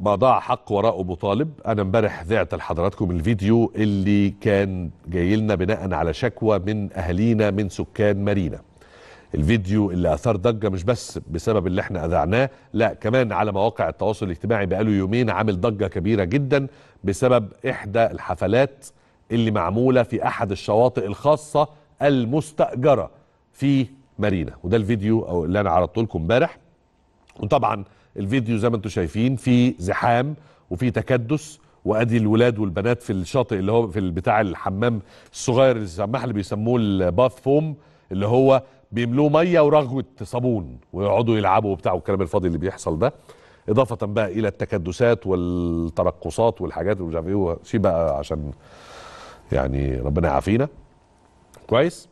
ما ضاع حق وراء ابو طالب انا امبارح ذعت لحضراتكم الفيديو اللي كان جاي لنا بناء على شكوى من اهالينا من سكان مارينا الفيديو اللي اثار ضجه مش بس بسبب اللي احنا اذعناه لا كمان على مواقع التواصل الاجتماعي بقاله يومين عامل ضجه كبيره جدا بسبب احدى الحفلات اللي معموله في احد الشواطئ الخاصه المستاجره في مارينا وده الفيديو اللي انا عرضته لكم امبارح وطبعا الفيديو زي ما انتم شايفين في زحام وفي تكدس وادي الولاد والبنات في الشاطئ اللي هو في بتاع الحمام الصغير السماح اللي بيسموه الباث فوم اللي هو بيملوه ميه ورغوه صابون ويقعدوا يلعبوا وبتاع والكلام الفاضي اللي بيحصل ده اضافه بقى الى التكدسات والترقصات والحاجات ومش عارف ايه شيء بقى عشان يعني ربنا يعافينا كويس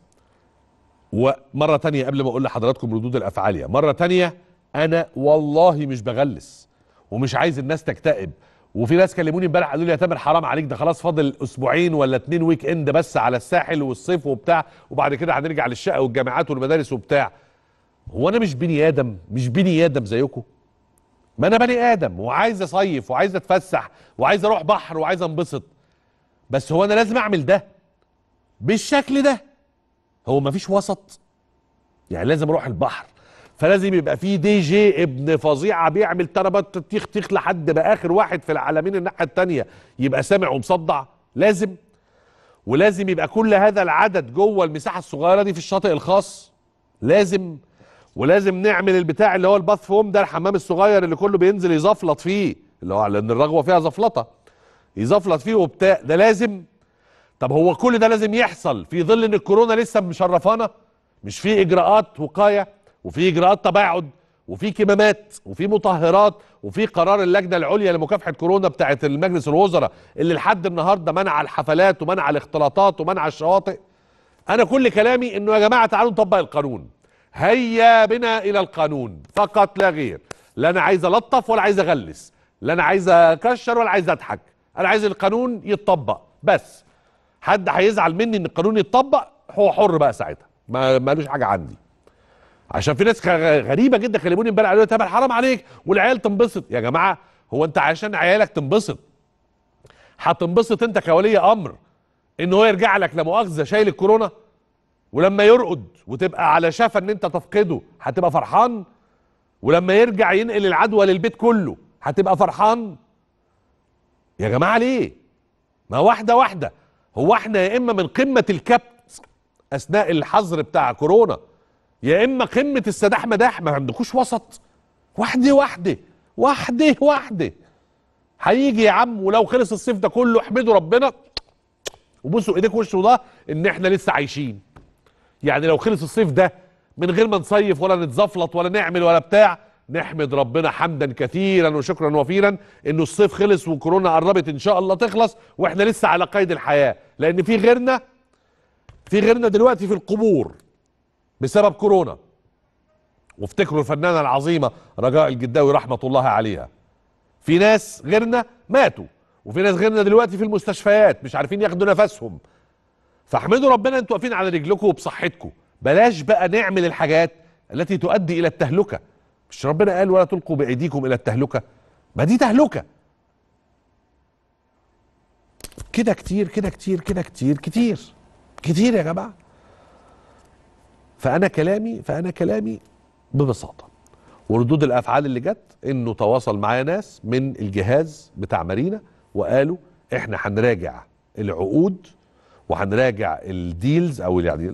ومره تانية قبل ما اقول لحضراتكم ردود الافعال مره تانية انا والله مش بغلس ومش عايز الناس تكتئب وفي ناس كلموني امبارح قالوا لي يا تامر حرام عليك ده خلاص فاضل اسبوعين ولا اتنين ويك اند بس على الساحل والصيف وبتاع وبعد كده هنرجع للشقه والجامعات والمدارس وبتاع هو انا مش بني ادم مش بني ادم زيكم ما انا بني ادم وعايز اصيف وعايز اتفسح وعايز اروح بحر وعايز انبسط بس هو انا لازم اعمل ده بالشكل ده هو مفيش وسط يعني لازم اروح البحر فلازم يبقى في دي جي ابن فظيعه بيعمل تربات تيخ تيخ لحد ما اخر واحد في العالمين الناحيه الثانيه يبقى سامع ومصدع لازم ولازم يبقى كل هذا العدد جوه المساحه الصغيره دي في الشاطئ الخاص لازم ولازم نعمل البتاع اللي هو الباث فوم ده الحمام الصغير اللي كله بينزل يزفلط فيه اللي هو لان الرغوه فيها زفلطه يزفلط فيه وبتاع ده لازم طب هو كل ده لازم يحصل في ظل ان الكورونا لسه مشرفانا مش في اجراءات وقايه وفي اجراءات تباعد وفي كمامات وفي مطهرات وفي قرار اللجنه العليا لمكافحه كورونا بتاعه المجلس الوزراء اللي لحد النهارده منع الحفلات ومنع الاختلاطات ومنع الشواطئ انا كل كلامي انه يا جماعه تعالوا نطبق القانون هيا بنا الى القانون فقط لا غير لا انا عايز الطف ولا عايز اغلس لا انا عايز اكشر ولا عايز اضحك انا عايز القانون يتطبق بس حد هيزعل مني ان القانون يتطبق هو حر بقى ساعتها ما مالوش حاجه عندي عشان في ناس غريبه جدا كلموني امبارح قالوا لي طب حرام عليك والعيال تنبسط يا جماعه هو انت عشان عيالك تنبسط هتنبسط انت كولي امر ان هو يرجع لك لا مؤاخذه شايل الكورونا ولما يرقد وتبقى على شفا ان انت تفقده هتبقى فرحان ولما يرجع ينقل العدوى للبيت كله هتبقى فرحان يا جماعه ليه ما واحده واحده هو احنا يا اما من قمه الكبت اثناء الحظر بتاع كورونا يا اما قمه السداح مداح ما عندكوش وسط واحده واحده واحده واحده هيجي يا عم ولو خلص الصيف ده كله احمدوا ربنا وبصوا ايديك وشه ده ان احنا لسه عايشين يعني لو خلص الصيف ده من غير ما نصيف ولا نتزفلط ولا نعمل ولا بتاع نحمد ربنا حمدا كثيرا وشكرا وفيرا انه الصيف خلص وكورونا قربت ان شاء الله تخلص واحنا لسه على قيد الحياه لان في غيرنا في غيرنا دلوقتي في القبور بسبب كورونا وافتكروا الفنانة العظيمة رجاء الجداوي رحمة الله عليها في ناس غيرنا ماتوا وفي ناس غيرنا دلوقتي في المستشفيات مش عارفين ياخدوا نفسهم فاحمدوا ربنا انتوا واقفين على رجلكم وبصحتكم بلاش بقى نعمل الحاجات التي تؤدي الى التهلكه مش ربنا قال ولا تلقوا بايديكم الى التهلكه ما دي تهلكه كده كتير كده كتير كده كتير كتير كتير يا جماعه فأنا كلامي فأنا كلامي ببساطة وردود الأفعال اللي جت إنه تواصل معايا ناس من الجهاز بتاع مارينا وقالوا إحنا هنراجع العقود وهنراجع الديلز او يعني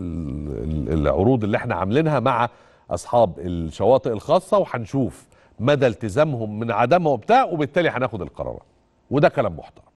العروض اللي احنا عاملينها مع اصحاب الشواطئ الخاصه وهنشوف مدى التزامهم من عدمه وبتاع وبالتالي هناخد القرارات وده كلام محترم